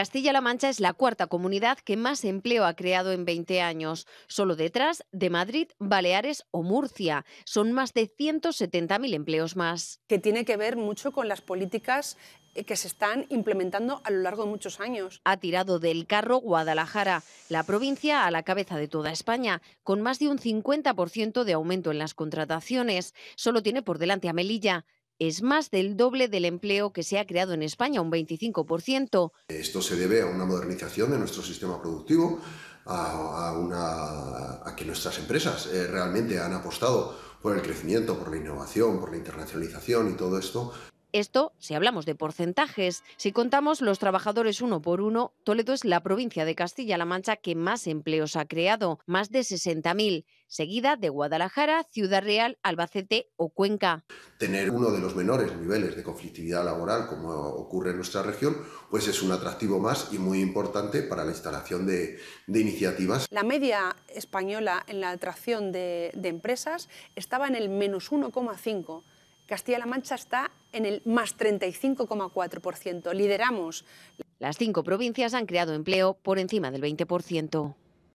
Castilla-La Mancha es la cuarta comunidad que más empleo ha creado en 20 años, solo detrás de Madrid, Baleares o Murcia. Son más de 170.000 empleos más. Que tiene que ver mucho con las políticas eh, que se están implementando a lo largo de muchos años. Ha tirado del carro Guadalajara, la provincia a la cabeza de toda España, con más de un 50% de aumento en las contrataciones. Solo tiene por delante a Melilla es más del doble del empleo que se ha creado en España, un 25%. Esto se debe a una modernización de nuestro sistema productivo, a, que nuestras empresas eh, realmente han apostado por el crecimiento, por la innovación, por la internacionalización y todo esto esto si hablamos de porcentajes. Si contamos los trabajadores uno por uno, Toledo es la provincia de Castilla-La Mancha que más empleos ha creado, más de 60.000, seguida de Guadalajara, Ciudad Real, Albacete o Cuenca. Tener uno de los menores niveles de conflictividad laboral como ocurre en nuestra región, pues es un atractivo más y muy importante para la instalación de, iniciativas. La media española en la atracción de, de empresas estaba en el menos 1,5 Castilla-La Mancha está en el más 35,4%. Lideramos. Las cinco provincias han creado empleo por encima del 20%.